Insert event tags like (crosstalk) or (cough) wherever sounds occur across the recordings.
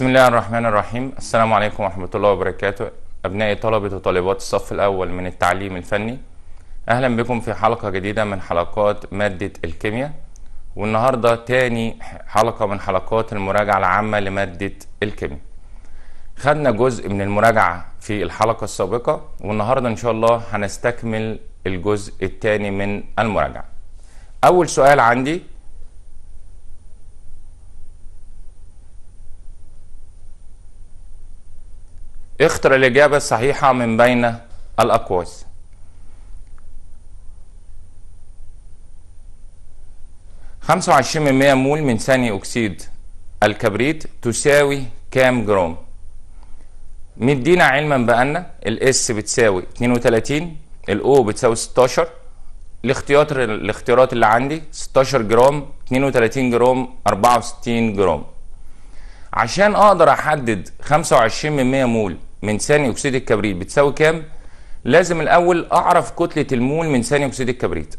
بسم الله الرحمن الرحيم السلام عليكم ورحمة الله وبركاته أبنائي طلبة وطالبات الصف الأول من التعليم الفني أهلا بكم في حلقة جديدة من حلقات مادة الكيمياء والنهاردة تاني حلقة من حلقات المراجعة العامة لمادة الكيمياء خدنا جزء من المراجعة في الحلقة السابقة والنهاردة إن شاء الله هنستكمل الجزء التاني من المراجعة أول سؤال عندي اختر الإجابة الصحيحة من بين الأقواس خمسة وعشرين من مية مول من ثاني أكسيد الكبريت تساوي كام جرام مدينا علما بأن الاس بتساوي 32 الاو بتساوي 16 الاختيارات الاختيارات اللي عندي 16 جرام 32 جرام 64 جرام عشان اقدر احدد 25 من 100 مول من ثاني اكسيد الكبريت بتساوي كام لازم الاول اعرف كتله المول من ثاني اكسيد الكبريت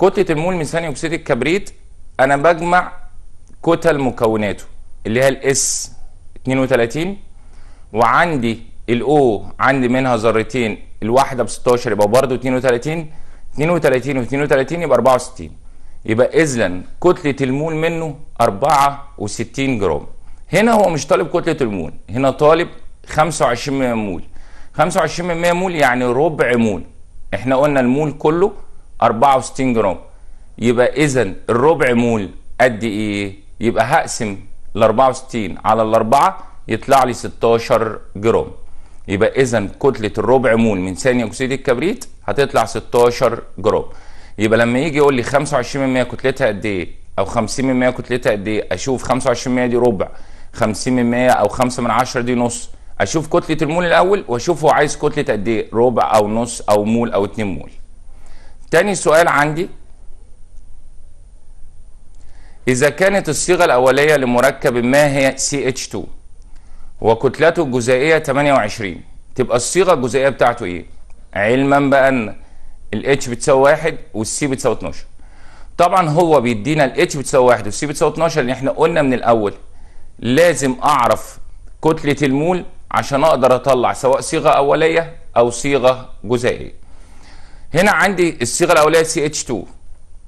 كتله المول من ثاني اكسيد الكبريت انا بجمع كتل مكوناته اللي هي الاس 32 وعندي الاو عندي منها ذرتين الواحده ب 16 يبقى برضه 32 32 و32 يبقى 64 يبقى اذا كتله المول منه 64 جرام هنا هو مش طالب كتله المول هنا طالب 25 مول 25 مول يعني ربع مول احنا قلنا المول كله 64 جرام يبقى اذا الربع مول قد ايه يبقى هقسم ال 64 على الاربعه يطلع لي 16 جرام يبقى اذا كتله الربع مول من ثاني اكسيد الكبريت هتطلع 16 جرام يبقى لما يجي يقول لي 25% كتلتها قد ايه او 50% كتلتها قد ايه اشوف 25% دي ربع 50% او 5 من 10 دي نص اشوف كتله المول الاول واشوف هو عايز كتله قد ايه ربع او نص او مول او اتنين مول تاني سؤال عندي اذا كانت الصيغه الاوليه لمركب ما هي CH2 وكتلته الجزيئيه 28 تبقى الصيغه الجزيئيه بتاعته ايه علما بان الاتش بتساوي 1 والسي بتساوي 12 طبعا هو بيدينا الاتش بتساوي 1 والسي بتساوي 12 اللي احنا قلنا من الاول لازم اعرف كتله المول عشان اقدر اطلع سواء صيغه اوليه او صيغه جزائيه هنا عندي الصيغه الاوليه سي اتش 2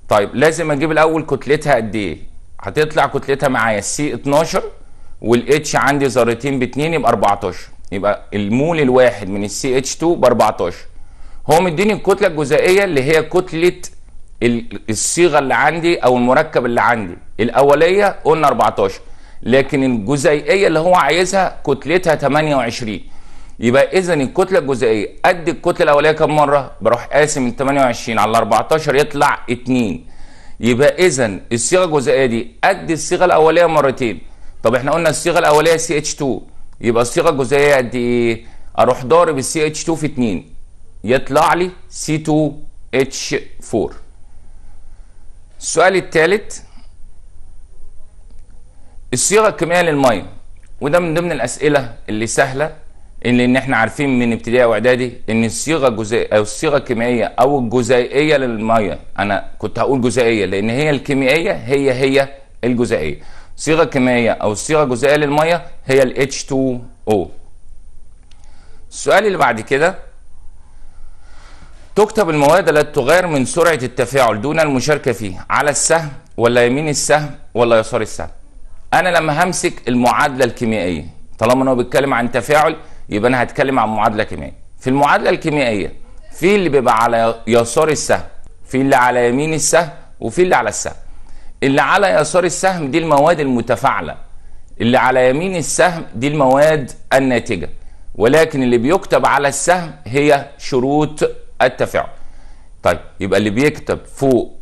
طيب لازم اجيب الاول كتلتها قد ايه هتطلع كتلتها معايا السي 12 والاتش عندي ذرتين ب 2 يبقى 14 يبقى المول الواحد من السي اتش 2 ب 14 هو مديني الكتله الجزائيه اللي هي كتله الصيغه اللي عندي او المركب اللي عندي الاوليه قلنا 14 لكن الجزيئيه اللي هو عايزها كتلتها 28 يبقى اذا الكتله الجزيئيه قد الكتله الاوليه كم مره بروح قاسم ال 28 على 14 يطلع 2 يبقى اذا الصيغه الجزيئيه دي قد الصيغه الاوليه مرتين طب احنا قلنا الصيغه الاوليه سي اتش 2 يبقى الصيغه الجزيئيه قد ايه اروح ضارب السي اتش 2 في 2 يطلع لي سي 2 اتش 4 السؤال الثالث الصيغه الكيميائيه للميه وده من ضمن الاسئله اللي سهله ان احنا عارفين من ابتدائي واعدادي ان الصيغه الجزيئيه او الصيغه الكيميائيه او الجزيئيه للميه انا كنت هقول جزيئيه لان هي الكيميائيه هي هي الجزيئيه صيغه كيميائيه او الصيغه الجزيئيه للميه هي ال H2O السؤال اللي بعد كده تكتب المواد التي تغير من سرعه التفاعل دون المشاركه فيه على السهم ولا يمين السهم ولا يسار السهم انا لما همسك المعادله الكيميائيه طالما ان هو بيتكلم عن تفاعل يبقى انا هتكلم عن معادله كيميائيه في المعادله الكيميائيه في اللي بيبقى على يسار السهم في اللي على يمين السهم وفي اللي على السهم اللي على يسار السهم دي المواد المتفاعله اللي على يمين السهم دي المواد الناتجه ولكن اللي بيكتب على السهم هي شروط التفاعل طيب يبقى اللي بيكتب فوق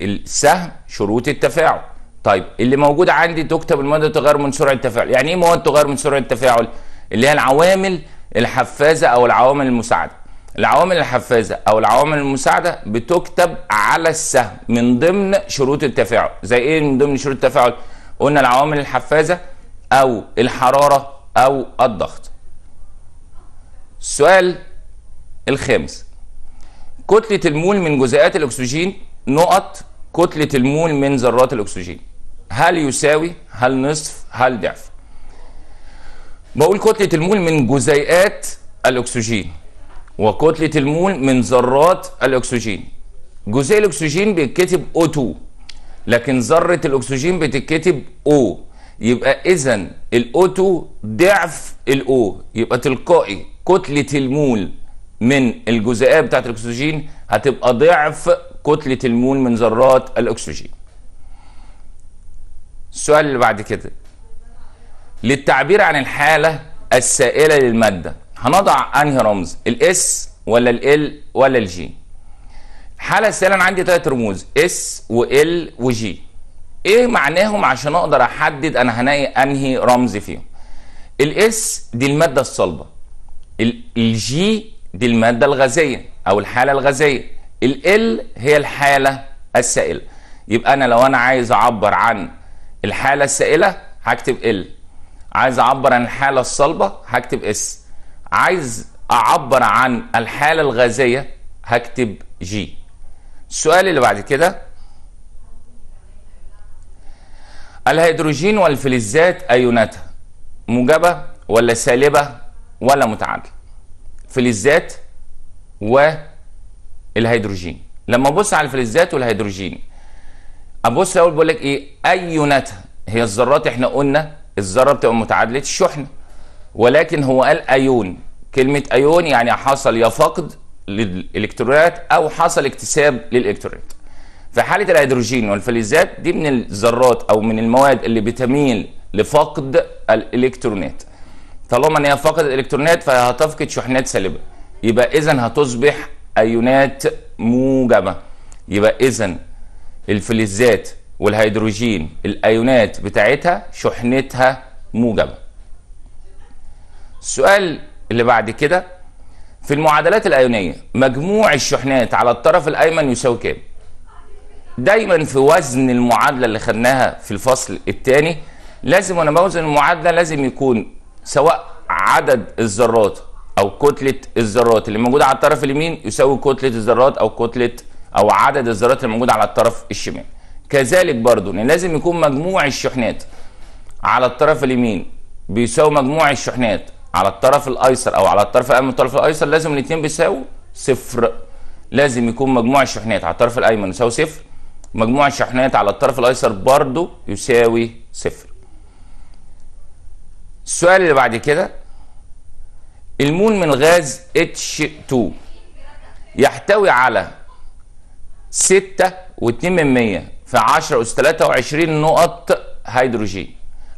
السهم شروط التفاعل طيب اللي موجود عندي تكتب المواد تغير من سرعه التفاعل يعني ايه مواد تغير من سرعه التفاعل اللي هي العوامل الحفازه او العوامل المساعده العوامل الحفازه او العوامل المساعده بتكتب على السهم من ضمن شروط التفاعل زي ايه من ضمن شروط التفاعل قلنا العوامل الحفازه او الحراره او الضغط السؤال الخامس كتله المول من جزيئات الاكسجين نقط كتله المول من ذرات الاكسجين هل يساوي هل نصف هل ضعف بقول كتلة المول من جزيئات الأكسجين وكتلة المول من ذرات الأكسجين جزيء الأكسجين بيتكتب O2 لكن ذرة الأكسجين بتتكتب O يبقى إذا الأو2 ضعف الأو يبقى تلقائي كتلة المول من الجزيئات بتاعت الأكسجين هتبقى ضعف كتلة المول من ذرات الأكسجين السؤال اللي بعد كده للتعبير عن الحالة السائلة للمادة هنضع أنهي رمز الاس ولا ال ولا الجي الحالة السائلة أنا عندي تلات رموز اس وال وجي ايه معناهم عشان اقدر احدد انا هنقي انهي رمز فيهم الاس دي المادة الصلبة الجي دي المادة الغازية او الحالة الغازية ال هي الحالة السائلة يبقى انا لو انا عايز اعبر عن الحالة السائلة هكتب ال عايز أعبر عن الحالة الصلبة هكتب اس عايز أعبر عن الحالة الغازية هكتب جي السؤال اللي بعد كده الهيدروجين والفلزات أيوناتها موجبة ولا سالبة ولا متعادلة فلزات والهيدروجين لما ابص على الفلزات والهيدروجين ابص اقول بقول لك ايه اي هي الذرات احنا قلنا الذره بتبقى متعادله الشحنه ولكن هو قال ايون كلمه ايون يعني حصل يا فقد للالكترونات او حصل اكتساب للالكترونات في حاله الهيدروجين والفلزات دي من الذرات او من المواد اللي بتميل لفقد الالكترونات طالما ان هي فقدت الالكترونات فهتفقد شحنات سالبه يبقى اذا هتصبح ايونات موجبه يبقى اذا الفلزات والهيدروجين الايونات بتاعتها شحنتها موجبه السؤال اللي بعد كده في المعادلات الايونيه مجموع الشحنات على الطرف الايمن يساوي كام دايما في وزن المعادله اللي خدناها في الفصل الثاني لازم وانا بوزن المعادله لازم يكون سواء عدد الذرات او كتله الذرات اللي موجوده على الطرف اليمين يساوي كتله الذرات او كتله او عدد الذرات الموجوده على الطرف الشمال كذلك برضو ان يعني لازم يكون مجموع الشحنات على الطرف اليمين بيساوي مجموع الشحنات على الطرف الايسر او على الطرف الايمن والطرف الايسر لازم الاثنين بيساووا صفر لازم يكون مجموع الشحنات على الطرف الايمن يساوي صفر مجموع الشحنات على الطرف الايسر برضو يساوي صفر السؤال اللي بعد كده المول من غاز H2 يحتوي على ستة واتنين من مية في 10 أس 23 نقط هيدروجين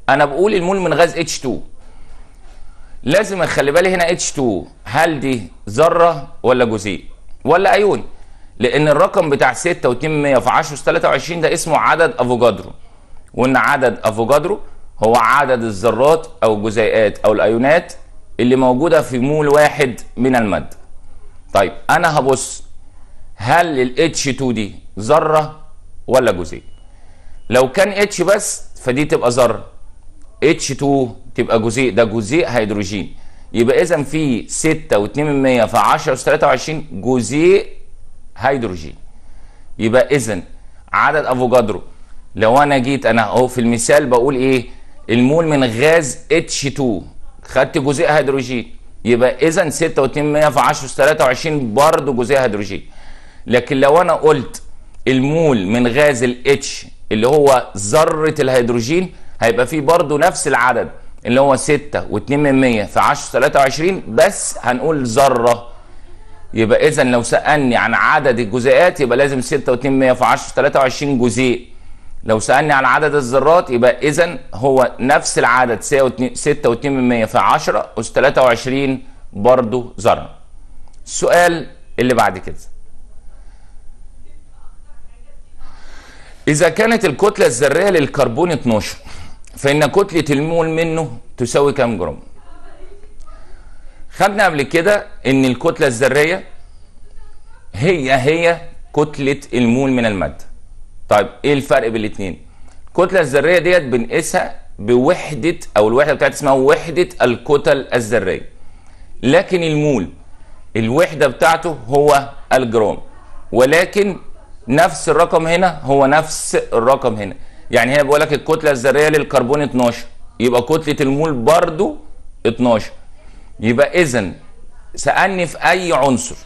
أنا بقول المول من غاز H2 لازم اخلي بالي هنا H2 هل دي ذرة ولا جزيء ولا أيون لأن الرقم بتاع ستة واتنين من مية في 10 أس 23 ده اسمه عدد أفوجادرو وإن عدد أفوجادرو هو عدد الذرات أو الجزيئات أو الأيونات اللي موجودة في مول واحد من المادة طيب أنا هبص هل ال H2 دي ذرة ولا جزيء لو كان H بس فدي تبقى ذرة H2 تبقى جزيء ده جزيء هيدروجين يبقى اذا في 6 و2 من 100 في 10 اس 23 جزيء هيدروجين يبقى اذا عدد افوجادرو لو انا جيت انا اهو في المثال بقول ايه المول من غاز H2 خدت جزيء هيدروجين يبقى اذا 6 و2 من 100 في 10 اس 23 برضه جزيء هيدروجين لكن لو انا قلت المول من غاز الاتش اللي هو ذره الهيدروجين هيبقى فيه برضه نفس العدد اللي هو 6 و2 من 100 في 10 23 بس هنقول ذره يبقى اذا لو سالني عن عدد الجزيئات يبقى لازم 6 و2 100 في 10 23 جزيء لو سالني عن عدد الذرات يبقى اذا هو نفس العدد 6 و2 من 100 في 10 أس 23 برضه ذره السؤال اللي بعد كده إذا كانت الكتلة الذرية للكربون 12 فإن كتلة المول منه تساوي كام جرام؟ خدنا قبل كده إن الكتلة الذرية هي هي كتلة المول من المادة. طيب إيه الفرق بين الاتنين؟ الكتلة الذرية ديت بنقيسها بوحدة أو الوحدة بتاعت اسمها وحدة الكتل الذرية. لكن المول الوحدة بتاعته هو الجرام ولكن نفس الرقم هنا هو نفس الرقم هنا يعني هنا بيقول لك الكتله الذريه للكربون 12 يبقى كتله المول برضو 12 يبقى اذا سالني في اي عنصر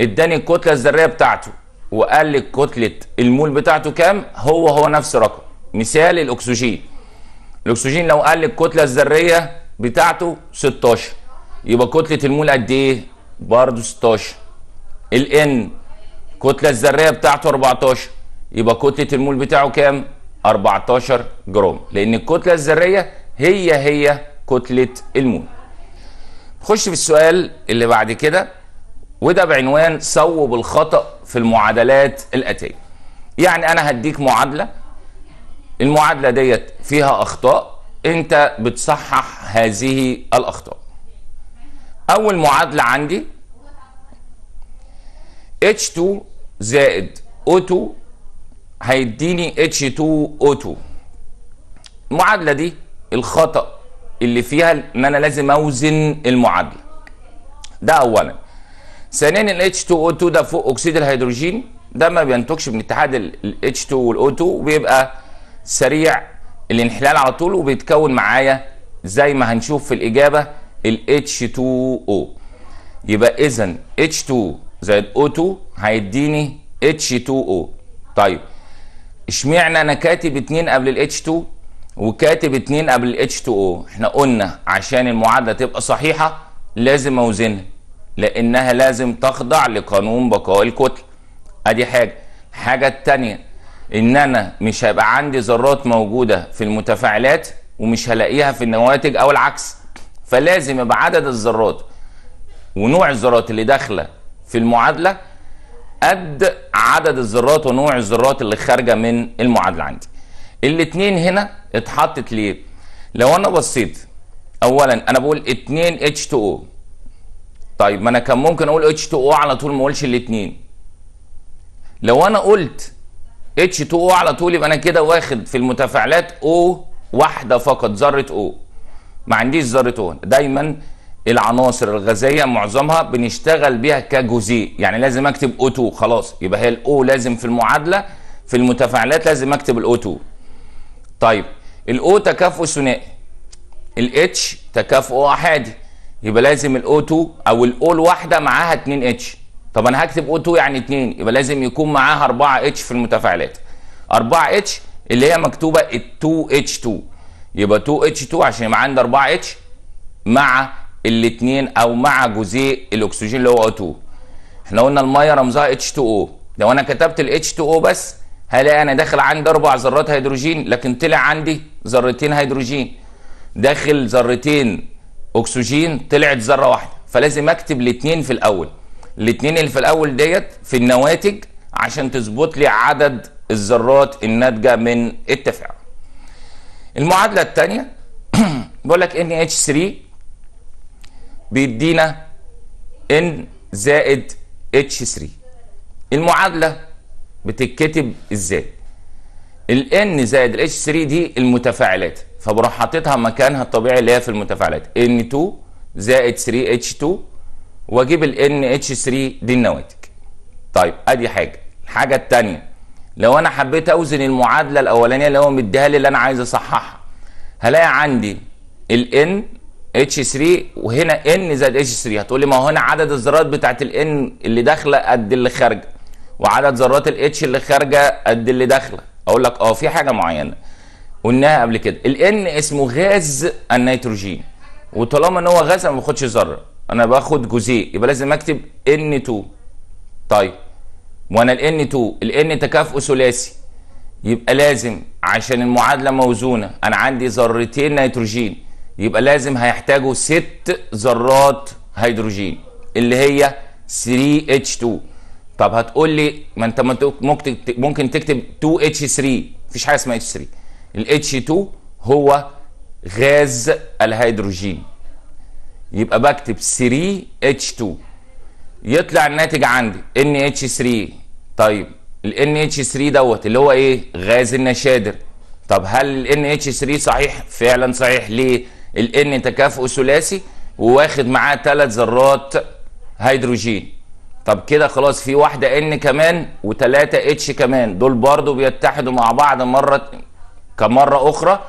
اداني الكتله الذريه بتاعته وقال لي كتله المول بتاعته كام هو هو نفس رقم مثال الاكسجين الاكسجين لو قال لي الكتله الذريه بتاعته 16 يبقى كتله المول قد ايه برضه 16 الان الكتله الذريه بتاعته 14 يبقى كتله المول بتاعه كام 14 جرام لان الكتله الذريه هي هي كتله المول نخش في السؤال اللي بعد كده وده بعنوان صوب الخطا في المعادلات الاتيه يعني انا هديك معادله المعادله ديت فيها اخطاء انت بتصحح هذه الاخطاء اول معادله عندي H2 زائد o O2 هيديني H2O2 المعادلة دي الخطأ اللي فيها ان انا لازم اوزن المعادلة ده اولا ثانيا ال H2O2 ده فوق اكسيد الهيدروجين ده ما بينتجش من اتحاد ال H2 وال O2 وبيبقى سريع الانحلال على طول وبيتكون معايا زي ما هنشوف في الاجابة ال H2O يبقى اذا H2 زائد O2 هيديني H2O طيب اشمعنى انا كاتب 2 قبل ال H2 وكاتب 2 قبل ال H2O احنا قلنا عشان المعادله تبقى صحيحه لازم اوزنها لانها لازم تخضع لقانون بقاء الكتل ادي حاجه الحاجه الثانيه ان انا مش هيبقى عندي ذرات موجوده في المتفاعلات ومش هلاقيها في النواتج او العكس فلازم يبقى عدد الذرات ونوع الذرات اللي داخله في المعادله قد عدد الذرات ونوع الذرات اللي خارجه من المعادله عندي الاثنين هنا اتحطت ليه لو انا بصيت اولا انا بقول 2 اتش 2 او طيب ما انا كان ممكن اقول اتش 2 او على طول ما اقولش الاتنين لو انا قلت اتش 2 او على طول يبقى انا كده واخد في المتفاعلات او واحده فقط ذره او ما عنديش ذره او دايما العناصر الغازيه معظمها بنشتغل بيها كجزيء يعني لازم اكتب O2 خلاص يبقى هي الاو لازم في المعادله في المتفاعلات لازم اكتب الاو 2 طيب الاو تكافؤ ثنائي الاتش تكافؤ احادي يبقى لازم الاو 2 او الاو الواحده معاها 2 اتش طب انا هكتب او 2 يعني 2 يبقى لازم يكون معاها 4 اتش في المتفاعلات 4 اتش اللي هي مكتوبه 2 اتش 2 يبقى 2 اتش 2 عشان يبقى عندي 4 اتش مع الاثنين او مع جزيء الاكسجين اللي هو O2 احنا قلنا الميه رمزها H2O لو انا كتبت ال H2O بس هلاقي انا داخل عندي اربع ذرات هيدروجين لكن طلع عندي ذرتين هيدروجين داخل ذرتين اكسجين طلعت ذره واحده فلازم اكتب الاثنين في الاول الاثنين اللي في الاول ديت في النواتج عشان تظبط لي عدد الذرات الناتجه من التفاعل المعادله الثانيه (clears throat) بقول لك ان اتش 3 بيدينا N زائد H3 المعادلة بتتكتب ازاي ال N زائد H3 دي المتفاعلات فبروح حاططها مكانها الطبيعي اللي هي في المتفاعلات N2 زائد 3H2 واجيب ال NH3 دي النواتج طيب ادي حاجة الحاجة التانية لو انا حبيت اوزن المعادلة الاولانية اللي هو مديها لي اللي انا عايز اصححها هلاقي عندي ال N اتش 3 وهنا ان زائد اتش 3 هتقول لي ما هو هنا عدد الذرات بتاعت الان اللي داخله قد اللي خارجه وعدد ذرات الاتش اللي خارجه قد اللي داخله اقول لك اه في حاجه معينه قلناها قبل كده الان اسمه غاز النيتروجين وطالما ان هو غاز انا ما باخدش ذره انا باخد جزيء يبقى لازم اكتب ان 2 طيب وانا الان 2 الان تكافؤ ثلاثي يبقى لازم عشان المعادله موزونه انا عندي ذرتين نيتروجين يبقى لازم هيحتاجوا ست ذرات هيدروجين اللي هي 3H2 طب هتقول لي ما انت ممكن ممكن تكتب 2H3 مفيش حاجه اسمها H3 ال H2 هو غاز الهيدروجين يبقى بكتب 3H2 يطلع الناتج عندي NH3 طيب ال NH3 دوت اللي هو ايه؟ غاز النشادر طب هل ال NH3 صحيح؟ فعلا صحيح ليه؟ N تكافؤ ثلاثي وواخد معاه ثلاث ذرات هيدروجين طب كده خلاص في واحده ان كمان وثلاثه اتش كمان دول برضو بيتحدوا مع بعض مره كمره اخرى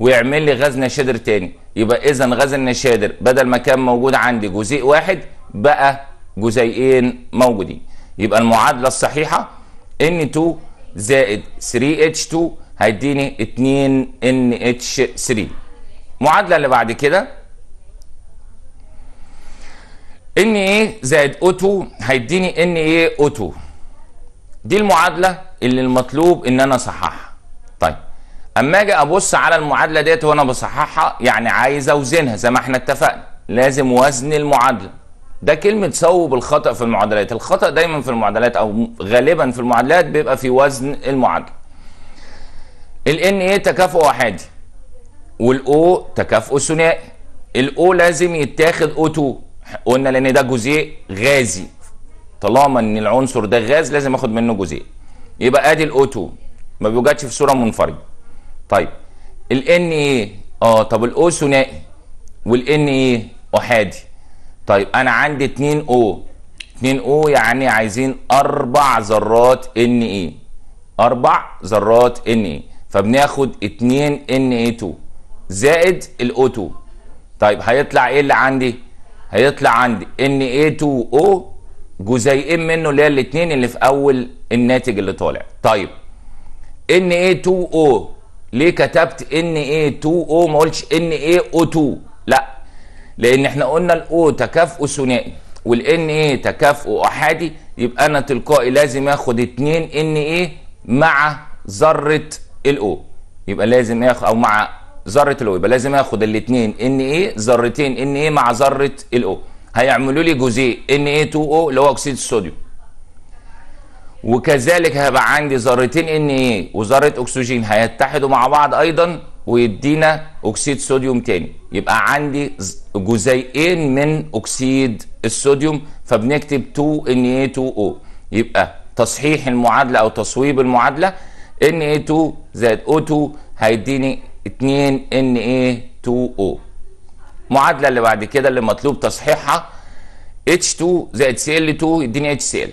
ويعمل لي غاز نشادر تاني يبقى اذا غاز النشادر بدل ما كان موجود عندي جزيء واحد بقى جزيئين موجودين يبقى المعادله الصحيحه N2 زائد 3H2 هيديني 2 NH3 المعادله اللي بعد كده ان ايه زائد او او2 هيديني ان ايه او2 دي المعادله اللي المطلوب ان انا اصححها طيب اما اجي ابص على المعادله ديت وانا بصححها يعني عايز اوزنها زي ما احنا اتفقنا لازم وزن المعادله ده كلمه صوب الخطا في المعادلات الخطا دايما في المعادلات او غالبا في المعادلات بيبقى في وزن المعادله ال ان ايه تكافؤ احادي والاو تكافؤ ثنائي الاو لازم يتاخد او 2 قلنا لان ده جزيء غازي طالما ان العنصر ده غاز لازم اخد منه جزيء يبقى ادي الاو 2 ما بيوجدش في صوره منفرده طيب الان ايه اه طب الاو ثنائي والان ايه احادي طيب انا عندي 2 او 2 او يعني عايزين اربع ذرات ان ايه اربع ذرات ان ايه فبناخد 2 ان ايه 2 زائد الO2 طيب هيطلع ايه اللي عندي هيطلع عندي ان اي 2 او جزيئين منه اللي هي الاثنين اللي في اول الناتج اللي طالع طيب ان اي 2 او ليه كتبت ان اي 2 او ما قلتش ان اي او 2 لا لان احنا قلنا الاو تكافؤ ثنائي والان اي تكافؤ احادي يبقى انا تلقائي لازم اخد 2 ان اي مع ذره الاو يبقى لازم اخد او مع ذره الاو يبقى لازم اخد الاثنين ان اي ذرتين ان اي مع ذره الاو هيعملوا لي جزيء ان اي 2 او اللي هو اكسيد الصوديوم وكذلك هيبقى عندي ذرتين ان اي وذره اكسجين هيتحدوا مع بعض ايضا ويدينا اكسيد صوديوم تاني يبقى عندي جزيئين من اكسيد الصوديوم فبنكتب 2 ان اي 2 او يبقي تصحيح المعادله او تصويب المعادله ان اي 2 زايد او O2 هيديني 2 ان اي 2 او المعادله اللي بعد كده اللي مطلوب تصحيحها H2 زائد Cl2 يديني HCl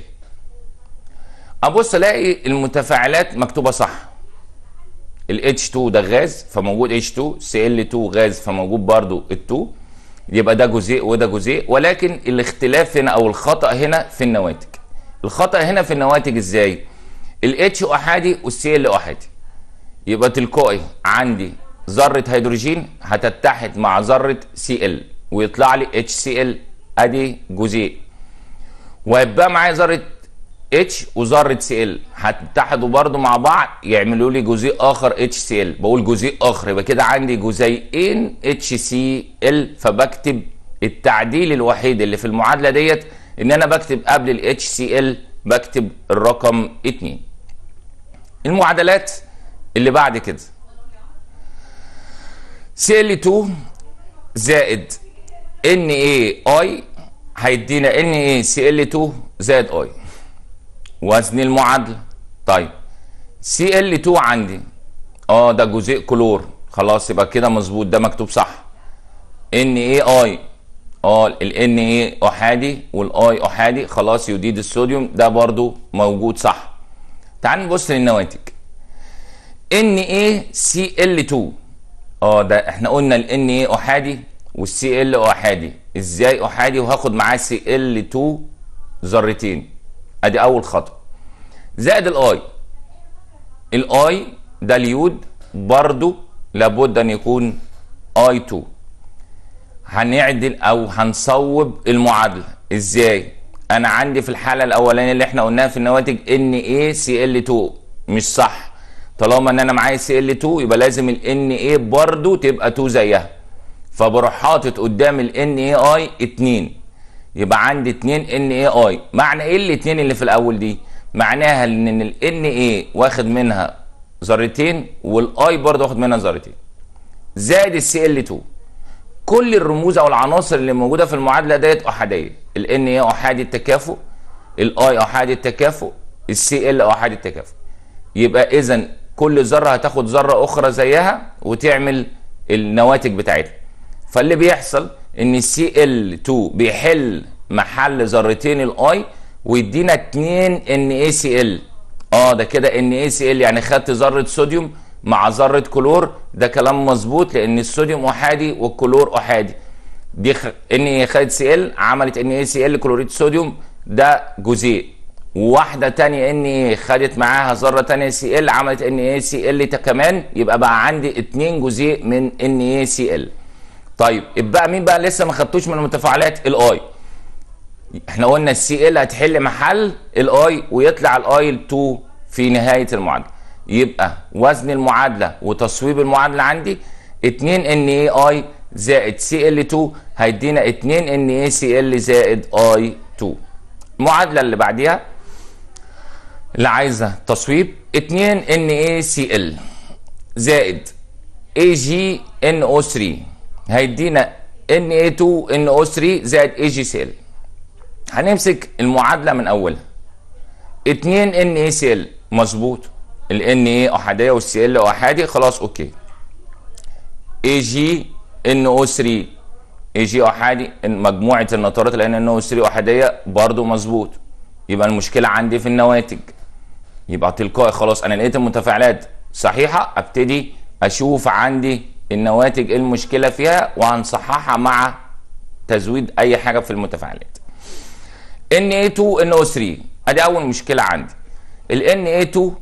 ابص الاقي المتفاعلات مكتوبه صح ال H2 ده غاز فموجود H2 Cl2 غاز فموجود برضو ال2 يبقى ده جزيء وده جزيء ولكن الاختلاف هنا او الخطا هنا في النواتج الخطا هنا في النواتج ازاي ال H احادي ال احادي يبقى تلقائي عندي ذره هيدروجين هتتحد مع ذره سي ال ويطلع لي اتش سي ال ادي جزيء وهيبقى معايا ذره اتش وذره سي ال هتتحدوا برضو مع بعض يعملوا لي جزيء اخر اتش سي ال بقول جزيء اخر يبقى كده عندي جزيئين اتش سي ال فبكتب التعديل الوحيد اللي في المعادله ديت ان انا بكتب قبل ال بكتب الرقم 2 المعادلات اللي بعد كده cl2 زائد NaI هيدينا NaCl2 زائد I وزن المعادلة طيب Cl2 عندي اه ده جزيء كلور خلاص يبقى كده مظبوط ده مكتوب صح NaI اه ال Na أحادي والاي أحادي خلاص يوديد الصوديوم ده برضو موجود صح تعال نبص للنواتج NaCl2 اه ده احنا قلنا ان اي احادي والسي ال احادي ازاي احادي وهاخد معاه سي ال 2 ذرتين ادي اول خطوه زائد الاي الاي ده اليود برضو لابد ان يكون اي 2 هنعدل او هنصوب المعادله ازاي انا عندي في الحاله الاولانيه اللي احنا قلناها في النواتج ان ايه سي ال 2 مش صح طالما ان انا معايا سي ال 2 يبقى لازم الان اي برضه تبقى 2 زيها فبروح حاطط قدام الان اي اي 2 يبقى عندي 2 ان اي اي معنى ايه الاثنين اللي في الاول دي معناها ان الان اي واخد منها ذرتين والاي برضه واخد منها ذرتين زائد السي ال 2 كل الرموز او العناصر اللي موجوده في المعادله ديت احاديه الان اي احادي التكافؤ الاي احادي التكافؤ السي ال احادي التكافؤ يبقى اذا كل ذره هتاخد ذره اخرى زيها وتعمل النواتج بتاعتها فاللي بيحصل ان السي ال 2 بيحل محل ذرتين الاي ويدينا 2 ان اي سي ال اه ده كده ان اي سي ال يعني خدت ذره صوديوم مع ذره كلور ده كلام مظبوط لان الصوديوم احادي والكلور احادي دي خ... ان اي خدت سي ال عملت ان اي سي ال كلوريد صوديوم ده جزيء واحده تانية ان خدت معاها ذره تانية سي ال عملت ان اي سي ال كمان يبقى بقى عندي اتنين جزيء من ان اي سي ال طيب يبقى مين بقى لسه ما خدتوش من المتفاعلات الاي احنا قلنا السي ال هتحل محل الاي ويطلع الاي ال 2 في نهايه المعادله يبقى وزن المعادله وتصويب المعادله عندي 2 ان اي اي زائد سي ال 2 هيدينا 2 ان اي سي ال زائد اي 2 المعادله اللي بعديها اللي عايزه تصويب 2 ان اي سي ال زائد اي جي ان او 3 هيدينا ان اي 2 ان او 3 زائد اي جي سي ال هنمسك المعادله من اولها 2 ان اي سي ال مظبوط الان اي احاديه والسي ال احادي خلاص اوكي اي جي ان او 3 اي جي احادي مجموعه النترات لان ان او 3 احاديه برضو مظبوط يبقى المشكله عندي في النواتج يبقى تلقائي خلاص انا لقيت المتفاعلات صحيحه ابتدي اشوف عندي النواتج إيه المشكله فيها وهنصححها مع تزويد اي حاجه في المتفاعلات ان اي 2 ان او 3 ادي اول مشكله عندي الان اي 2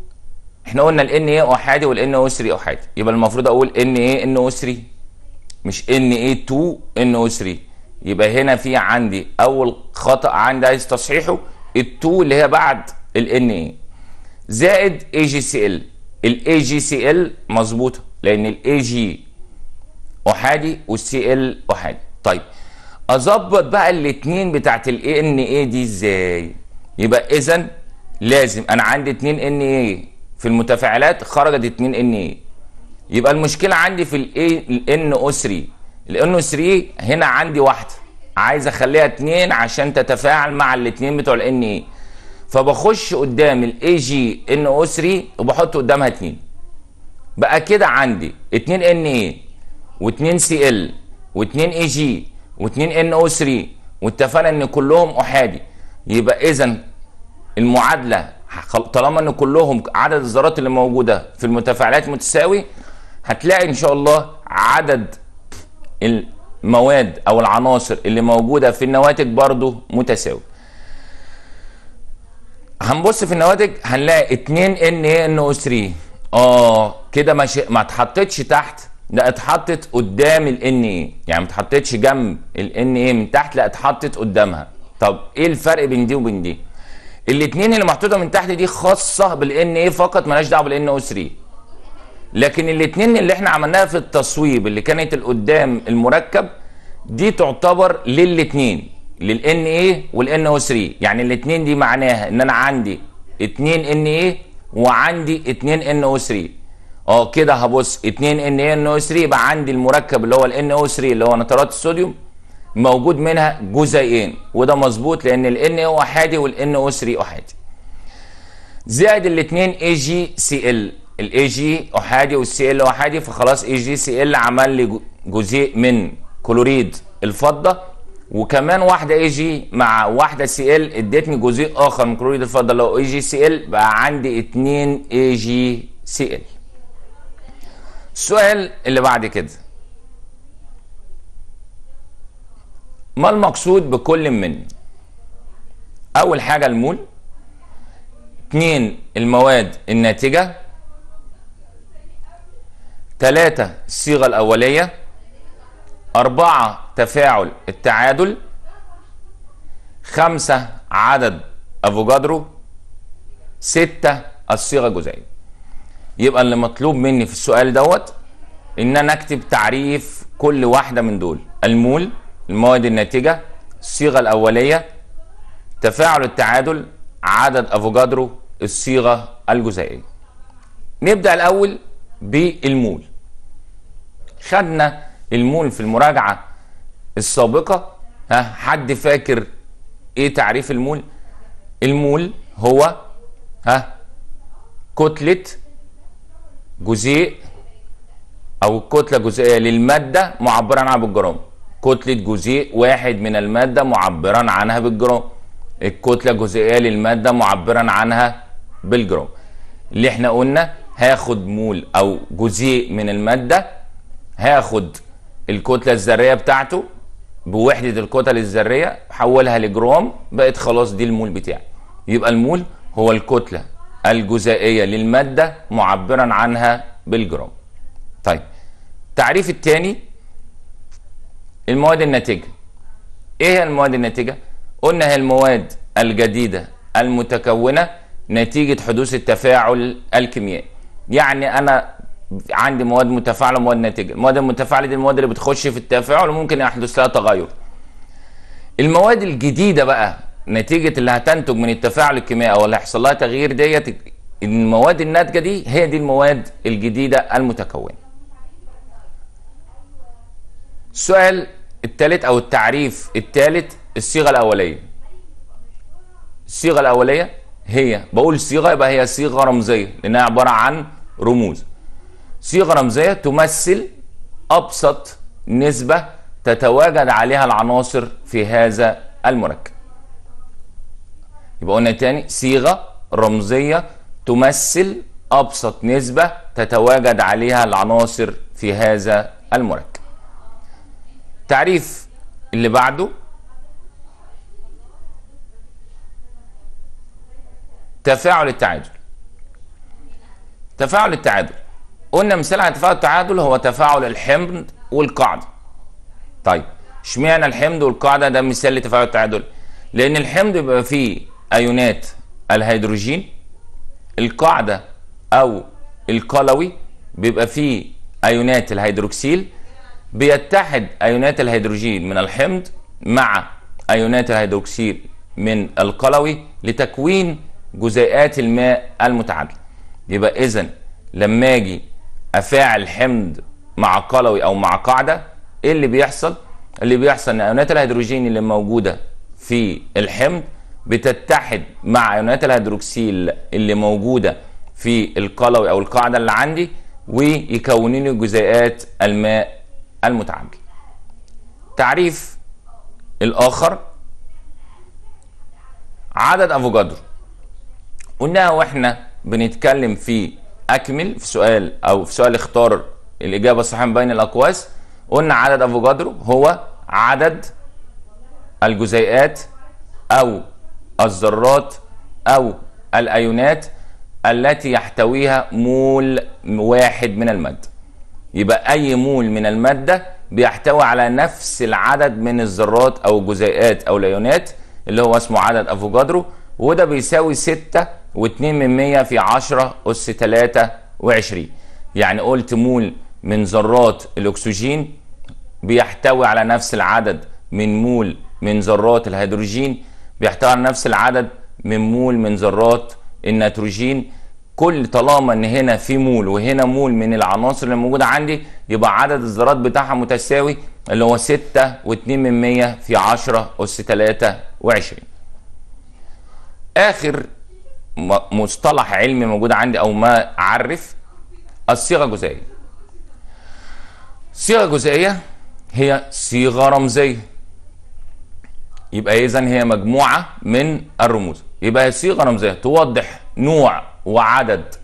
احنا قلنا الان اي احادي والان او 3 احادي يبقى المفروض اقول ان اي ان او 3 مش ان اي 2 ان او 3 يبقى هنا في عندي اول خطا عندي عايز تصحيحه ال2 اللي هي بعد الان ايه زائد اي جي سي ال الاي جي سي ال مظبوطه لان الاي جي احادي والسي ال احادي طيب اظبط بقى الاثنين بتاعت الاي ان اي دي ازاي يبقى اذا لازم انا عندي 2 ان اي في المتفاعلات خرجت 2 ان اي يبقى المشكله عندي في الاي ان او 3 الان او 3 هنا عندي واحده عايز اخليها 2 عشان تتفاعل مع الاثنين بتوع الان اي فبخش قدام الاي جي ان او 3 وبحط قدامها 2 بقى كده عندي 2 ان اي و2 سي ال و2 اي جي و2 ان او 3 واتفقنا ان كلهم احادي يبقى اذا المعادله طالما ان كلهم عدد الذرات اللي موجوده في المتفاعلات متساوي هتلاقي ان شاء الله عدد المواد او العناصر اللي موجوده في النواتج برضه متساوي هنبص في النواتج هنلاقي 2 ان اي ان او 3 اه كده ما ما اتحطتش تحت لا اتحطت قدام الان اي يعني ما اتحطتش جنب الان اي من تحت لا اتحطت قدامها طب ايه الفرق بين دي وبين دي الاثنين اللي محطوطه من تحت دي خاصه بالان اي فقط مالهاش دعوه بالان او 3 لكن الاثنين اللي احنا عملناها في التصويب اللي كانت القدام المركب دي تعتبر للاثنين للان اي والان او 3 يعني الاثنين دي معناها ان انا عندي 2 ان اي وعندي 2 ان او 3 اه كده هبص 2 ان اي ان او 3 يبقى عندي المركب اللي هو الان او 3 اللي هو نترات الصوديوم موجود منها جزيئين وده مظبوط لان الان اي احادي والان او 3 احادي زائد الاثنين اي جي سي ال الاي جي احادي والسي ال احادي فخلاص اي جي سي ال عمل لي جزيء من كلوريد الفضه وكمان واحده اي جي مع واحده سي ال ادتني جزيء اخر من كلوريد الفضه لو اي جي سي ال بقى عندي 2 اي جي سي ال السؤال اللي بعد كده ما المقصود بكل من اول حاجه المول اتنين المواد الناتجه تلاتة الصيغه الاوليه أربعة تفاعل التعادل خمسة عدد أفوجادرو ستة الصيغة الجزئية يبقى اللي مطلوب مني في السؤال دوت إن أنا أكتب تعريف كل واحدة من دول المول المواد الناتجة الصيغة الأولية تفاعل التعادل عدد أفوجادرو الصيغة الجزئية نبدأ الأول بالمول خدنا المول في المراجعه السابقه ها حد فاكر ايه تعريف المول المول هو ها كتله جزيء او كتله جزيئيه آه، للماده معبرا عنها بالجرام كتله جزيء واحد من الماده معبرا عنها بالجرام الكتله الجزيئيه آه، للماده معبرا عنها بالجرام اللي احنا قلنا هاخد مول او جزيء من الماده هاخد الكتله الذريه بتاعته بوحده الكتل الذريه حولها لجرام بقت خلاص دي المول بتاعي يبقى المول هو الكتله الجزائيه للماده معبرا عنها بالجرام طيب التعريف الثاني المواد الناتجه ايه هي المواد الناتجه قلنا هي المواد الجديده المتكونه نتيجه حدوث التفاعل الكيميائي يعني انا عندي مواد متفاعله ومواد ناتجه المواد المتفاعله دي المواد اللي بتخش في التفاعل وممكن يحدث لها تغير المواد الجديده بقى نتيجه اللي هتنتج من التفاعل الكيميائي او اللي هيحصل لها تغيير ديت المواد الناتجه دي هي دي المواد الجديده المتكونه السؤال الثالث او التعريف الثالث الصيغه الاوليه الصيغه الاوليه هي بقول صيغه يبقى هي صيغه رمزيه لانها عباره عن رموز صيغة رمزية تمثل أبسط نسبة تتواجد عليها العناصر في هذا المركب يبقى قلنا تاني صيغة رمزية تمثل أبسط نسبة تتواجد عليها العناصر في هذا المركب تعريف اللي بعده تفاعل التعادل تفاعل التعادل قلنا مثال على تفاعل التعادل هو تفاعل الحمض والقاعده طيب اشمعنى الحمض والقاعده ده مثال لتفاعل التعادل لان الحمض بيبقى فيه ايونات الهيدروجين القاعده او القلوي بيبقى فيه ايونات الهيدروكسيل بيتحد ايونات الهيدروجين من الحمض مع ايونات الهيدروكسيل من القلوي لتكوين جزيئات الماء المتعادله يبقى اذا لما اجي افاعل حمض مع قلوي او مع قاعده ايه اللي بيحصل؟ اللي بيحصل ان ايونات الهيدروجين اللي موجوده في الحمض بتتحد مع ايونات الهيدروكسيل اللي موجوده في القلوي او القاعده اللي عندي ويكونوا جزيئات الماء المتعامل. تعريف الاخر عدد افوجادرو قلناها واحنا بنتكلم في اكمل في سؤال او في سؤال اختار الاجابه الصحيحه من بين الاقواس قلنا عدد افوجادرو هو عدد الجزيئات او الذرات او الايونات التي يحتويها مول واحد من الماده يبقى اي مول من الماده بيحتوي على نفس العدد من الذرات او الجزيئات او الايونات اللي هو اسمه عدد افوجادرو وده بيساوي 6 و2 من 100 في 10 أس 23 يعني قلت مول من ذرات الأكسجين بيحتوي على نفس العدد من مول من ذرات الهيدروجين بيحتوي على نفس العدد من مول من ذرات النيتروجين كل طالما ان هنا في مول وهنا مول من العناصر اللي موجوده عندي يبقى عدد الذرات بتاعها متساوي اللي هو 6 و2 من 100 في 10 اس 23 اخر مصطلح علمي موجود عندي او ما اعرف الصيغه الجزئيه الصيغه جزئيه هي صيغه رمزيه يبقى اذا هي مجموعه من الرموز يبقى صيغه رمزيه توضح نوع وعدد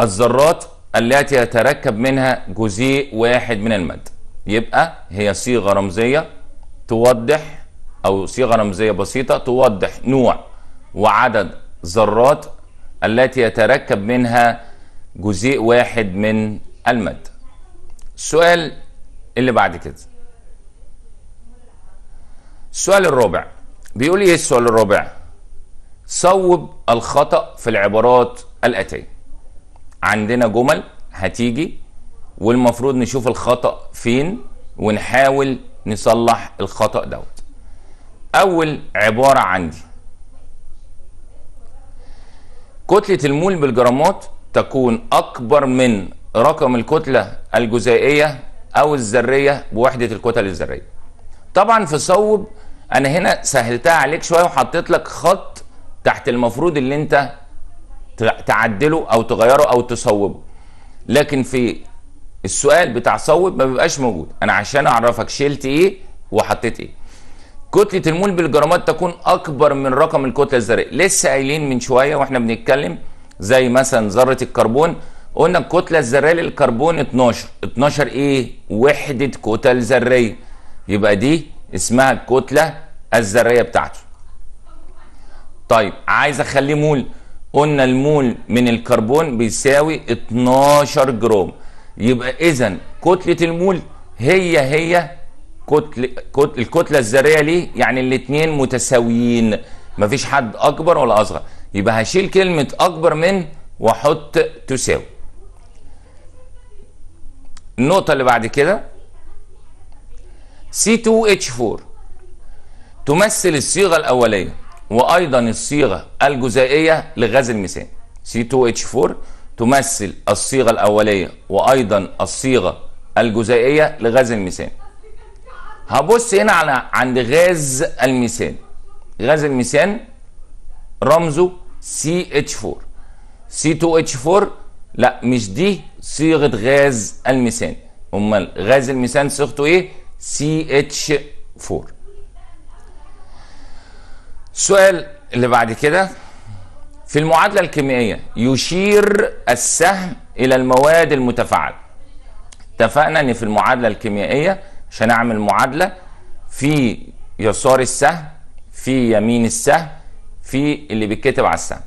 الذرات التي يتركب منها جزيء واحد من الماده يبقى هي صيغه رمزيه توضح او صيغه رمزيه بسيطه توضح نوع وعدد ذرات التي يتركب منها جزيء واحد من المادة السؤال اللي بعد كده السؤال الرابع بيقول ايه السؤال الرابع صوب الخطأ في العبارات الأتية عندنا جمل هتيجي والمفروض نشوف الخطأ فين ونحاول نصلح الخطأ دوت أول عبارة عندي كتلة المول بالجرامات تكون أكبر من رقم الكتلة الجزيئية أو الذرية بوحدة الكتل الذرية. طبعا في صوب أنا هنا سهلتها عليك شوية وحطيت لك خط تحت المفروض اللي أنت تعدله أو تغيره أو تصوبه. لكن في السؤال بتاع صوب ما بيبقاش موجود، أنا عشان أعرفك شلت إيه وحطيت إيه. كتله المول بالجرامات تكون اكبر من رقم الكتله الذريه لسه قايلين من شويه واحنا بنتكلم زي مثلا ذره الكربون قلنا الكتله الذريه للكربون 12 12 ايه وحده كتل ذريه يبقى دي اسمها الكتله الذريه بتاعته طيب عايز اخليه مول قلنا المول من الكربون بيساوي 12 جرام يبقى اذا كتله المول هي هي كتل, كتل الكتله الذريه ليه يعني الاثنين متساويين مفيش حد اكبر ولا اصغر يبقى هشيل كلمه اكبر من واحط تساوي النقطه اللي بعد كده C2H4 تمثل الصيغه الاوليه وايضا الصيغه الجزائيه لغاز الميثان C2H4 تمثل الصيغه الاوليه وايضا الصيغه الجزائيه لغاز الميثان هبص هنا على عند غاز الميثان غاز الميثان رمزه سي اتش 4 سي 2 اتش 4 لا مش دي صيغه غاز الميثان امال غاز الميثان صيغته ايه سي اتش 4 السؤال اللي بعد كده في المعادله الكيميائيه يشير السهم الى المواد المتفاعله اتفقنا ان في المعادله الكيميائيه عشان اعمل معادله في يسار السهم في يمين السهم في اللي بيتكتب على السهم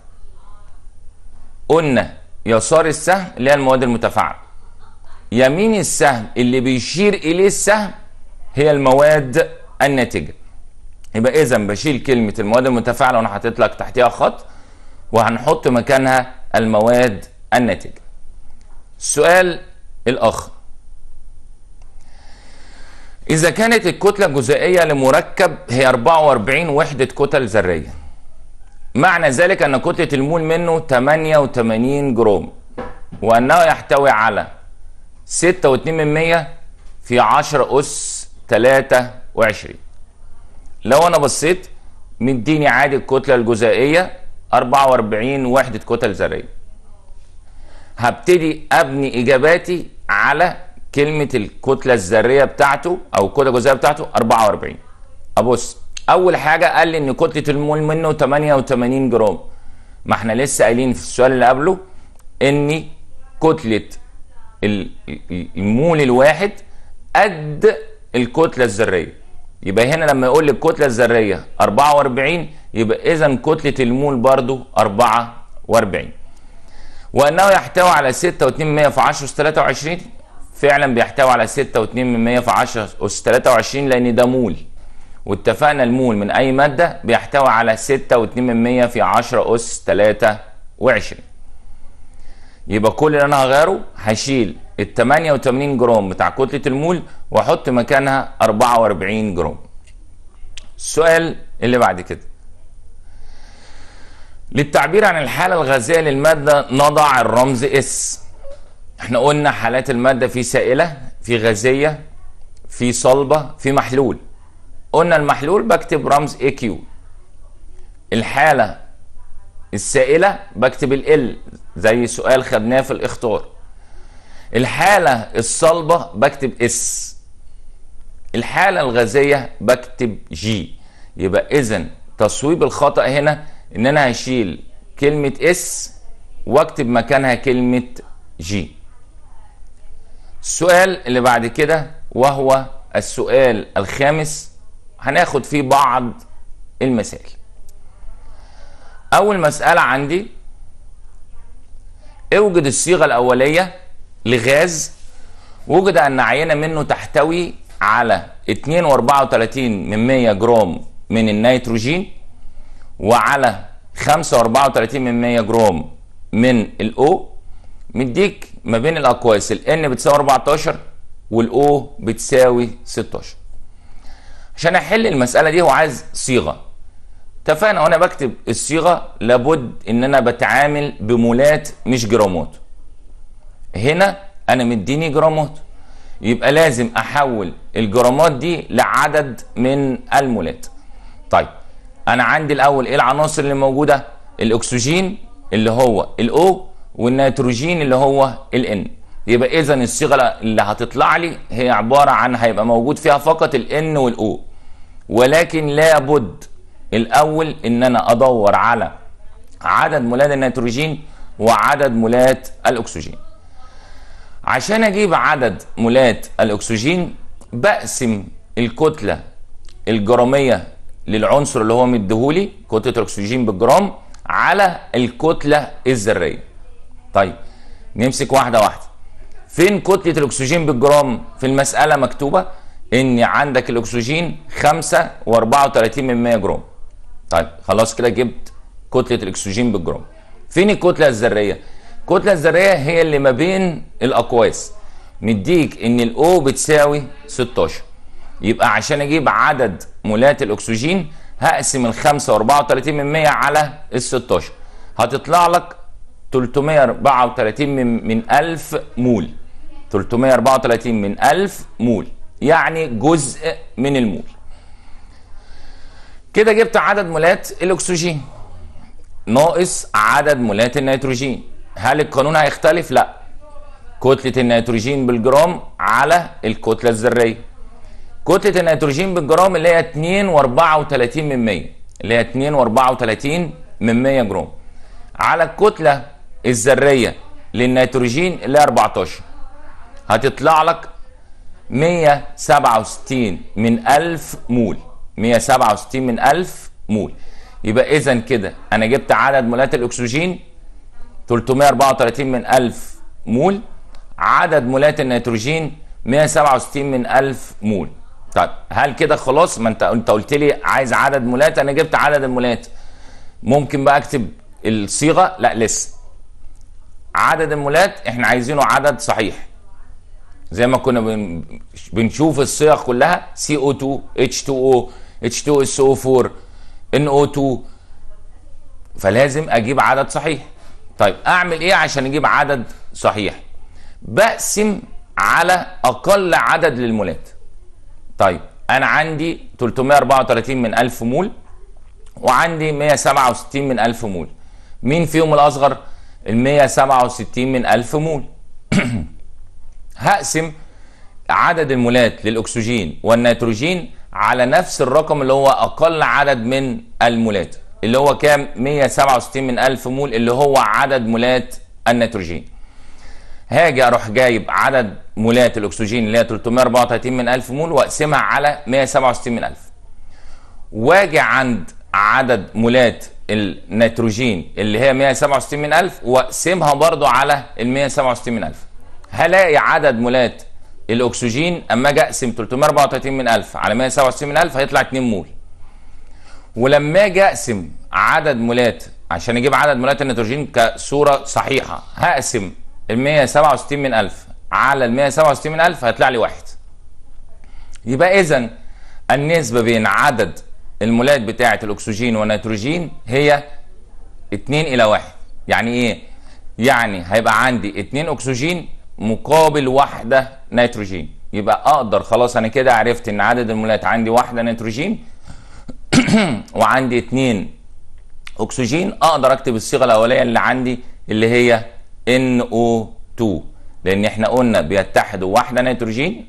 قلنا يسار السهم اللي هي المواد المتفاعله يمين السهم اللي بيشير اليه السهم هي المواد الناتجه يبقى اذا بشيل كلمه المواد المتفاعله وانا حاطط لك تحتها خط وهنحط مكانها المواد الناتجه السؤال الاخر إذا كانت الكتلة الجزيئية لمركب هي 44 وحدة كتل ذرية معنى ذلك أن كتلة المول منه 88 جرام وأنه يحتوي على 6.2 في 10 أس 23 لو أنا بصيت مديني عادي الكتلة الجزيئية 44 وحدة كتل ذرية هبتدي أبني إجاباتي على كلمه الكتله الذريه بتاعته او الكتله الجزيئه بتاعته 44 ابص اول حاجه قال لي ان كتله المول منه 88 جرام ما احنا لسه قايلين في السؤال اللي قبله ان كتله المول الواحد قد الكتله الذريه يبقى هنا لما يقول لي الكتله الذريه 44 يبقى اذا كتله المول برضه 44 وانه يحتوي على 6 و2 في 10 23 فعلا بيحتوي على 6.2% في 10 أس 23 لأن ده مول واتفقنا المول من أي مادة بيحتوي على 6.2% في 10 أس 23 يبقى كل اللي أنا هغيره هشيل ال 88 جرام بتاع كتلة المول وأحط مكانها 44 جرام السؤال اللي بعد كده للتعبير عن الحالة الغازية للمادة نضع الرمز اس احنا قلنا حالات المادة في سائلة في غازية في صلبة في محلول قلنا المحلول بكتب رمز AQ الحالة السائلة بكتب ال زي سؤال خدناه في الاختار الحالة الصلبة بكتب اس الحالة الغازية بكتب جي يبقى اذا تصويب الخطأ هنا ان انا هشيل كلمة اس واكتب مكانها كلمة جي السؤال اللي بعد كده وهو السؤال الخامس هناخد فيه بعض المسائل اول مسألة عندي اوجد الصيغة الاولية لغاز وجد ان عينة منه تحتوي على 2.34 من 100 جرام من النيتروجين وعلى 5.34 من 100 جرام من الاو مديك ما بين الاقواس ال n بتساوي 14 وال o بتساوي 16 عشان احل المساله دي هو عايز صيغه اتفقنا وانا بكتب الصيغه لابد ان انا بتعامل بمولات مش جرامات هنا انا مديني جرامات يبقى لازم احول الجرامات دي لعدد من المولات طيب انا عندي الاول ايه العناصر اللي موجوده الاكسجين اللي هو الاو والنيتروجين اللي هو ال N يبقى اذا الصيغه اللي هتطلع لي هي عباره عن هيبقى موجود فيها فقط ال وال O ولكن لابد الاول ان انا ادور على عدد مولات النيتروجين وعدد مولات الاكسجين عشان اجيب عدد مولات الاكسجين بقسم الكتله الجراميه للعنصر اللي هو مديهولي كتله الاكسجين بالجرام على الكتله الذريه طيب نمسك واحده واحده فين كتله الاكسجين بالجرام في المساله مكتوبه ان عندك الاكسجين 5.34 من 100 جرام طيب خلاص كده جبت كتله الاكسجين بالجرام فين الكتله الذريه الكتله الذريه هي اللي ما بين الاقواس مديك ان الاو بتساوي 16 يبقى عشان اجيب عدد مولات الاكسجين هقسم ال 5.34 من 100 على ال 16 هتطلع لك 334 من من 1000 مول 334 من 1000 مول يعني جزء من المول كده جبت عدد مولات الاكسجين ناقص عدد مولات النيتروجين هل القانون هيختلف لا كتله النيتروجين بالجرام على الكتله الذريه كتله النيتروجين بالجرام اللي هي 2.34 من 100 اللي هي 2.34 من 100 جرام على الكتله الذريه للنيتروجين هي 14 هتطلع لك 167 من 1000 مول 167 من 1000 مول يبقى اذا كده انا جبت عدد مولات الاكسجين 334 من 1000 مول عدد مولات النيتروجين 167 من 1000 مول طيب هل كده خلاص ما انت انت قلت لي عايز عدد مولات انا جبت عدد المولات ممكن بقى اكتب الصيغه لا لسه عدد المولات احنا عايزينه عدد صحيح زي ما كنا بنشوف الصيغ كلها CO2 H2O H2SO4 NO2 فلازم اجيب عدد صحيح طيب اعمل ايه عشان اجيب عدد صحيح بقسم على اقل عدد للمولات طيب انا عندي 334 من 1000 مول وعندي 167 من 1000 مول مين فيهم الاصغر ال 167 من 1000 مول (clears throat) هقسم عدد المولات للاكسجين والنيتروجين على نفس الرقم اللي هو اقل عدد من المولات اللي هو كام 167 من 1000 مول اللي هو عدد مولات النيتروجين هاجي اروح جايب عدد مولات الاكسجين اللي هي 334 من 1000 مول واقسمها على 167 من 1000 واجي عند عدد مولات النيتروجين اللي هي 167 من ألف واقسمها برضو على ال 167 من ألف هلاقي عدد مولات الأكسجين أما أجي أقسم 334 من ألف على 167 من ألف هيطلع 2 مول ولما أجي أقسم عدد مولات عشان أجيب عدد مولات النيتروجين كصورة صحيحة هقسم ال 167 من ألف على ال 167 من ألف هيطلع لي واحد يبقى إذا النسبة بين عدد المولات بتاعه الاكسجين والنيتروجين هي 2 الى 1 يعني ايه يعني هيبقى عندي 2 اكسجين مقابل واحده نيتروجين يبقى اقدر خلاص انا كده عرفت ان عدد المولات عندي واحده نيتروجين (clears throat) وعندي 2 اكسجين اقدر اكتب الصيغه الاوليه اللي عندي اللي هي NO2 لان احنا قلنا بيتحدوا واحده نيتروجين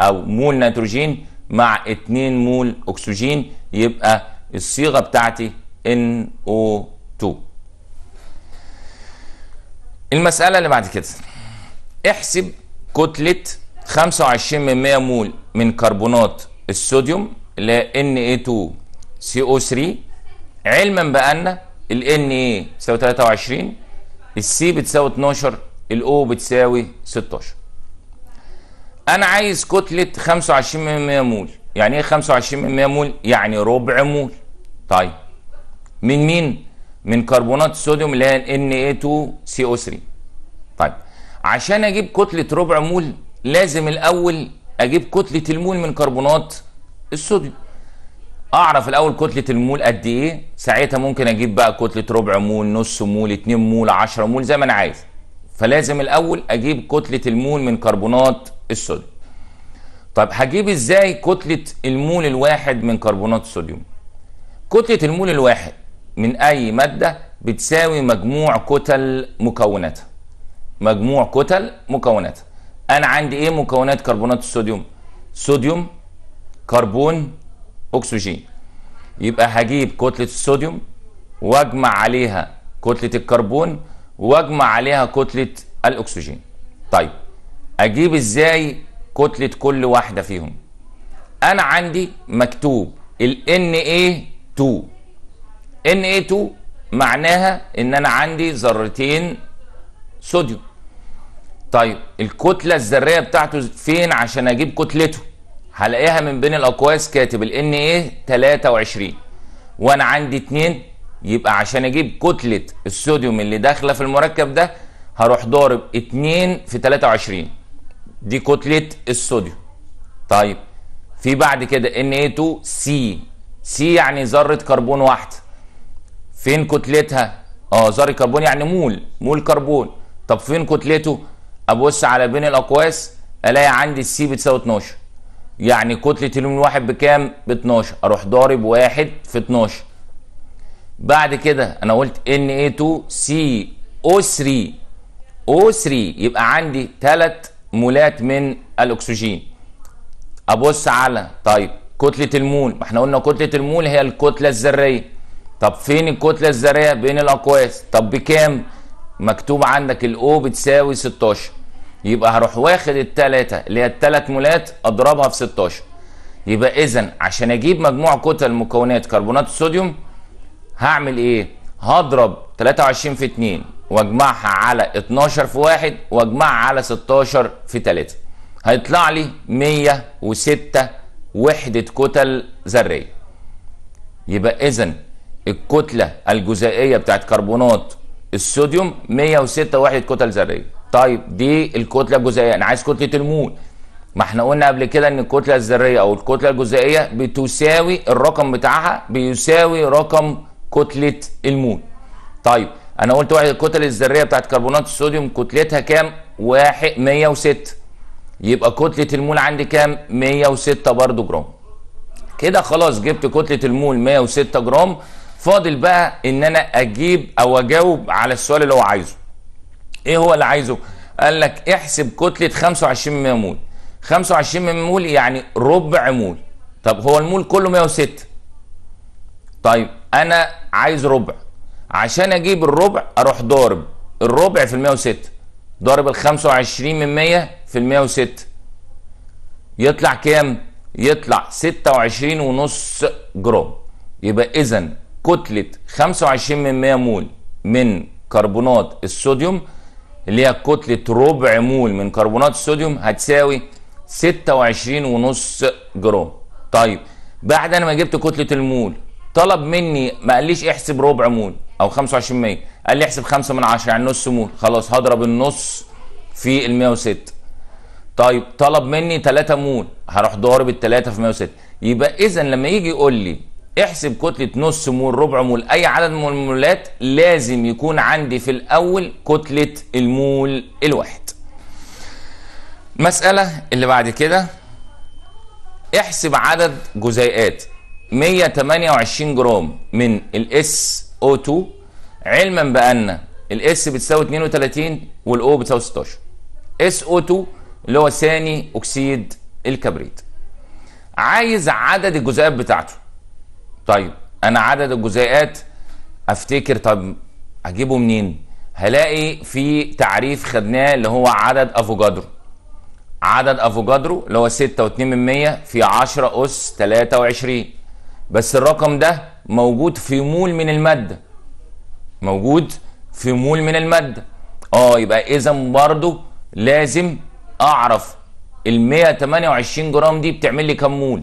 او مول نيتروجين مع 2 مول اكسجين يبقى الصيغه بتاعتي NO2 المساله اللي بعد كده احسب كتله 25 من 100 مول من كربونات الصوديوم ل Na2CO3 علما بان ال Na بتساوي 23 السي بتساوي 12 الاو بتساوي 16 انا عايز كتله 25 مول يعني ايه 25 مول يعني ربع مول طيب من مين من كربونات الصوديوم اللي هي ان Na2CO3 إيه طيب عشان اجيب كتله ربع مول لازم الاول اجيب كتله المول من كربونات الصوديوم اعرف الاول كتله المول قد ايه ساعتها ممكن اجيب بقى كتله ربع مول نص مول 2 مول 10 مول زي ما انا عايز فلازم الاول اجيب كتله المول من كربونات الصوديوم طب هجيب ازاي كتله المول الواحد من كربونات الصوديوم كتله المول الواحد من اي ماده بتساوي مجموع كتل مكوناتها مجموع كتل مكوناتها انا عندي ايه مكونات كربونات الصوديوم صوديوم كربون اكسجين يبقى هجيب كتله الصوديوم واجمع عليها كتله الكربون واجمع عليها كتله الاكسجين طيب اجيب ازاي كتله كل واحده فيهم انا عندي مكتوب ال ان ايه 2 ان ايه 2 معناها ان انا عندي ذرتين صوديوم طيب الكتله الذريه بتاعته فين عشان اجيب كتلته هلاقيها من بين الاقواس كاتب ال ان ايه 23 وانا عندي 2 يبقى عشان اجيب كتله الصوديوم اللي داخله في المركب ده هروح ضارب 2 في 23 دي كتله الصوديوم طيب في بعد كده Na2C سي يعني ذره كربون واحده فين كتلتها اه ذره كربون يعني مول مول كربون طب فين كتلته ابص على بين الاقواس الاقي عندي السي بتساوي 12 يعني كتله اليوم الواحد بكام ب 12 اروح ضارب واحد في 12 بعد كده انا قلت Na2 سي او 3 او 3 يبقى عندي ثلاث مولات من الاكسجين ابص على طيب كتله المول ما احنا قلنا كتله المول هي الكتله الذريه طب فين الكتله الذريه بين الاقواس طب بكام مكتوب عندك الاو بتساوي 16 يبقى هروح واخد الثلاثه اللي هي الثلاث مولات اضربها في 16 يبقى اذا عشان اجيب مجموع كتل مكونات كربونات الصوديوم هعمل ايه هضرب 23 في 2 واجمعها على 12 في 1 واجمعها على 16 في 3 هيطلع لي 106 وحدة كتل ذرية يبقى إذا الكتلة الجزيئية بتاعت كربونات الصوديوم 106 وحدة كتل ذرية طيب دي الكتلة الجزيئية أنا عايز كتلة المول ما احنا قلنا قبل كده ان الكتلة الذرية او الكتلة الجزيئية بتساوي الرقم بتاعها بيساوي رقم كتلة المول طيب انا قلت واحد الكتل الذريه بتاعت كربونات الصوديوم كتلتها كام؟ واحد 106 يبقى كتله المول عندي كام؟ 106 برضه جرام كده خلاص جبت كتله المول 106 جرام فاضل بقى ان انا اجيب او اجاوب على السؤال اللي هو عايزه ايه هو اللي عايزه قال لك احسب كتله 25 مول 25 مول يعني ربع مول طب هو المول كله 106 طيب انا عايز ربع عشان اجيب الربع اروح ضارب الربع في المية 106 ضارب ال 25 من 100 في المية 106 يطلع كام؟ يطلع وعشرين ونص جرام يبقى اذا كتلة 25 من 100 مول من كربونات الصوديوم اللي هي كتلة ربع مول من كربونات الصوديوم هتساوي وعشرين ونص جرام طيب بعد انا ما جبت كتلة المول طلب مني ما قاليش احسب ربع مول او 25 قال لي احسب 5 من 10 يعني نص مول خلاص هضرب النص في ال 106 طيب طلب مني 3 مول هروح ضارب ال 3 في 106 يبقى اذا لما يجي يقول لي احسب كتله نص مول ربع مول اي عدد من المولات لازم يكون عندي في الاول كتله المول الواحد المساله اللي بعد كده احسب عدد جزيئات 128 جرام من الاس O2 علما بأن الاس بتساوي 32 والاو بتساوي 16 اس او 2 اللي هو ثاني اكسيد الكبريت عايز عدد الجزيئات بتاعته طيب انا عدد الجزيئات افتكر طب اجيبه منين هلاقي في تعريف خدناه اللي هو عدد افوجادرو عدد افوجادرو اللي هو 6.2 في 10 اس 23 بس الرقم ده موجود في مول من المادة موجود في مول من المادة اه يبقى اذا برضو لازم اعرف ال 128 جرام دي بتعمل لي كم مول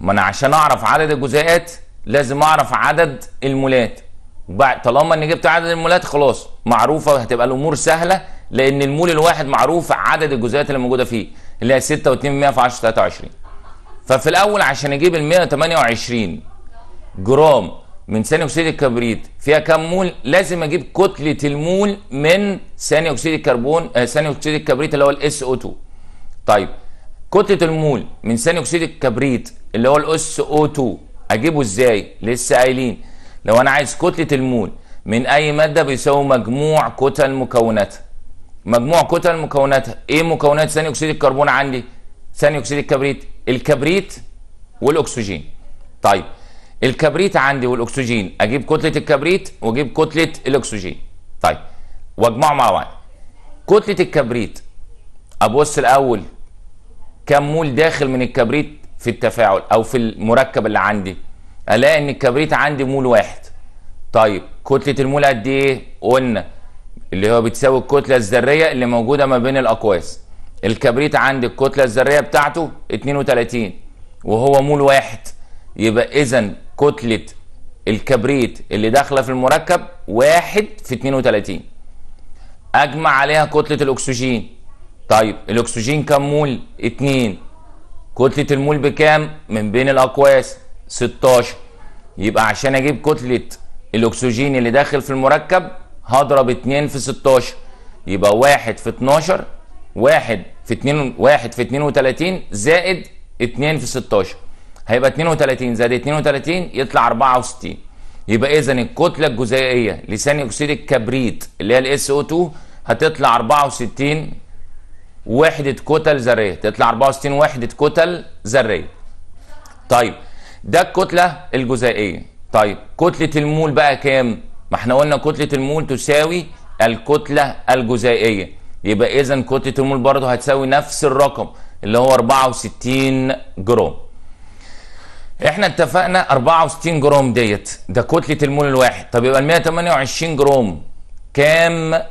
ما انا عشان اعرف عدد الجزيئات لازم اعرف عدد المولات وبعد طالما اني جبت عدد المولات خلاص معروفه هتبقى الامور سهله لان المول الواحد معروف عدد الجزيئات اللي موجوده فيه اللي هي 6 و2 في 10 23 ففي الاول عشان اجيب ال 128 جرام من ثاني اكسيد الكبريت فيها كام مول لازم اجيب كتله المول من ثاني اكسيد الكربون آه، ثاني اكسيد الكبريت اللي هو الاس او 2 طيب كتله المول من ثاني اكسيد الكبريت اللي هو الاس او 2 اجيبه ازاي لسه قايلين لو انا عايز كتله المول من اي ماده بيساوي مجموع كتل مكوناتها مجموع كتل مكوناتها ايه مكونات ثاني اكسيد الكربون عندي ثاني اكسيد الكبريت الكبريت والاكسجين طيب الكبريت عندي والاكسجين اجيب كتله الكبريت واجيب كتله الاكسجين طيب واجمعه مع بعض كتله الكبريت ابص الاول كم مول داخل من الكبريت في التفاعل او في المركب اللي عندي الاقي ان الكبريت عندي مول واحد طيب كتله المول قد ايه قلنا اللي هو بتساوي الكتله الذريه اللي موجوده ما بين الاقواس الكبريت عندي الكتله الذريه بتاعته 32 وهو مول واحد يبقى اذا كتله الكبريت اللي داخله في المركب واحد في 32 اجمع عليها كتله الاكسجين طيب الاكسجين كم مول 2 كتله المول بكام من بين الاقواس 16 يبقى عشان اجيب كتله الاكسجين اللي داخل في المركب هضرب 2 في 16 يبقى 1 في 12 1 في 2 1 في 32 زائد 2 في 16 هيبقى 32 زائد 32 يطلع 64 يبقى اذا الكتله الجزيئيه لثاني اكسيد الكبريت اللي هي الاس او 2 هتطلع 64 وحده كتل ذريه تطلع 64 وحده كتل ذريه طيب ده الكتله الجزيئيه طيب كتله المول بقى كام ما احنا قلنا كتله المول تساوي الكتله الجزيئيه يبقى اذا كتله المول برضه هتساوي نفس الرقم اللي هو 64 جرام احنا اتفقنا 64 جرام ديت ده كتله المول الواحد طب يبقى ال 128 جرام كام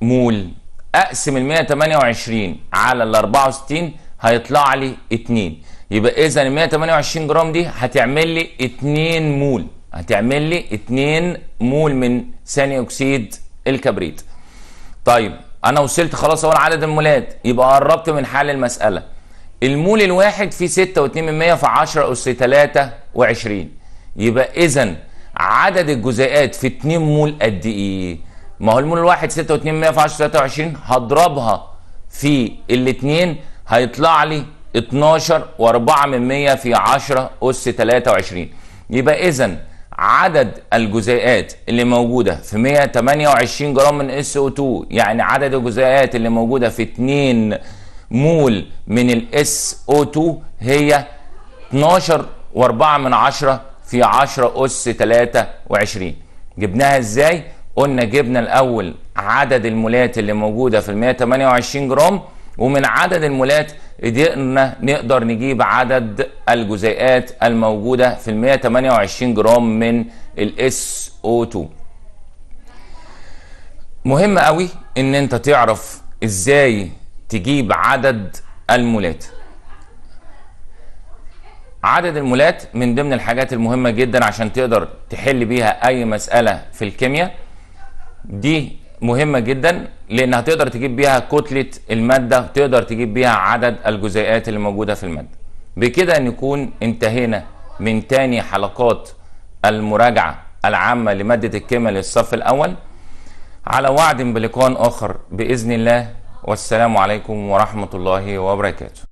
مول اقسم ال 128 على ال 64 هيطلع لي 2 يبقى اذا ال 128 جرام دي هتعمل لي 2 مول هتعمل لي 2 مول من ثاني اكسيد الكبريت طيب انا وصلت خلاص اول عدد المولات يبقى قربت من حل المساله المول الواحد فيه 6 و2 من 100 في 10 اس 23 يبقى اذا عدد الجزيئات في 2 مول قد ايه ما هو المول الواحد 6 و2 من 100 في 10 23 هضربها في الاثنين هيطلع لي 12 و4 من 100 في 10 اس 23 يبقى اذا عدد الجزيئات اللي موجودة في 128 جرام من اس او 2 يعني عدد الجزيئات اللي موجودة في 2 مول من الاس او 2 هي 12 و4 من 10 في 10 أس 23 جبناها ازاي؟ قلنا جبنا الأول عدد المولات اللي موجودة في ال 128 جرام ومن عدد المولات قدرنا نقدر نجيب عدد الجزيئات الموجودة في ال 128 جرام من الاس او 2 مهم قوي ان انت تعرف ازاي تجيب عدد المولات عدد المولات من ضمن الحاجات المهمة جدا عشان تقدر تحل بيها اي مسألة في الكيمياء دي مهمه جدا لان هتقدر تجيب بيها كتله الماده تقدر تجيب بيها عدد الجزيئات اللي موجوده في الماده بكده نكون انتهينا من تاني حلقات المراجعه العامه لماده الكيمياء للصف الاول على وعد بلقاء اخر باذن الله والسلام عليكم ورحمه الله وبركاته